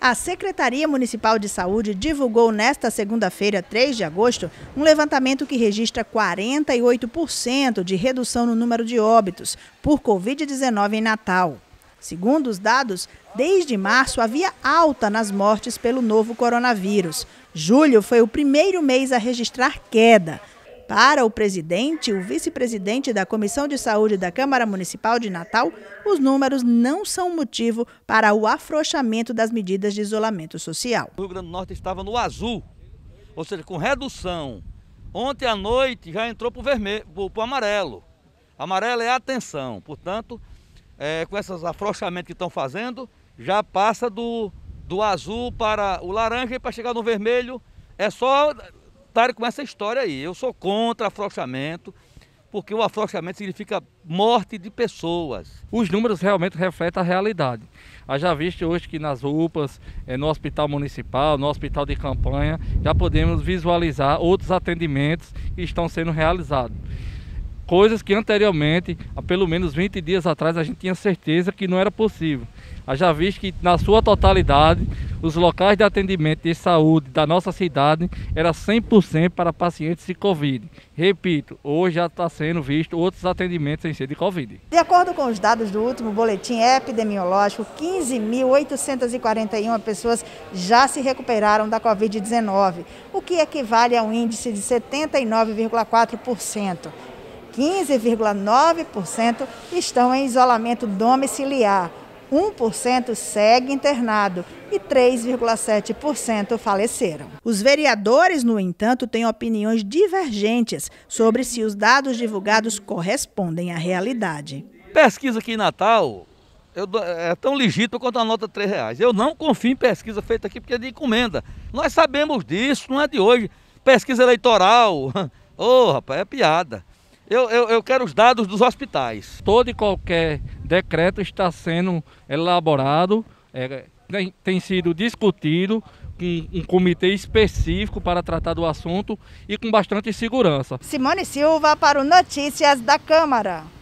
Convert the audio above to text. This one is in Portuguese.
A Secretaria Municipal de Saúde divulgou nesta segunda-feira, 3 de agosto, um levantamento que registra 48% de redução no número de óbitos por Covid-19 em Natal. Segundo os dados, desde março havia alta nas mortes pelo novo coronavírus. Julho foi o primeiro mês a registrar queda, para o presidente, o vice-presidente da Comissão de Saúde da Câmara Municipal de Natal, os números não são motivo para o afrouxamento das medidas de isolamento social. O Rio Grande do Norte estava no azul, ou seja, com redução. Ontem à noite já entrou para o vermelho, para o amarelo. Amarelo é atenção, portanto, é, com esses afrouxamentos que estão fazendo, já passa do, do azul para o laranja e para chegar no vermelho é só voltaram com essa história aí. Eu sou contra afrouxamento, porque o afrouxamento significa morte de pessoas. Os números realmente refletem a realidade. Já visto hoje que nas UPAs, eh, no hospital municipal, no hospital de campanha, já podemos visualizar outros atendimentos que estão sendo realizados. Coisas que anteriormente, há pelo menos 20 dias atrás, a gente tinha certeza que não era possível já visto que na sua totalidade os locais de atendimento de saúde da nossa cidade era 100% para pacientes de Covid. Repito, hoje já está sendo visto outros atendimentos em ser de Covid. De acordo com os dados do último boletim epidemiológico, 15.841 pessoas já se recuperaram da Covid-19, o que equivale a um índice de 79,4%. 15,9% estão em isolamento domiciliar, 1% segue internado e 3,7% faleceram. Os vereadores, no entanto, têm opiniões divergentes sobre se os dados divulgados correspondem à realidade. Pesquisa aqui em Natal eu, é tão legítima quanto a nota de 3 reais. Eu não confio em pesquisa feita aqui porque é de encomenda. Nós sabemos disso, não é de hoje. Pesquisa eleitoral, ô oh, rapaz, é piada. Eu, eu, eu quero os dados dos hospitais. Todo e qualquer decreto está sendo elaborado, é, tem, tem sido discutido com um comitê específico para tratar do assunto e com bastante segurança. Simone Silva para o Notícias da Câmara.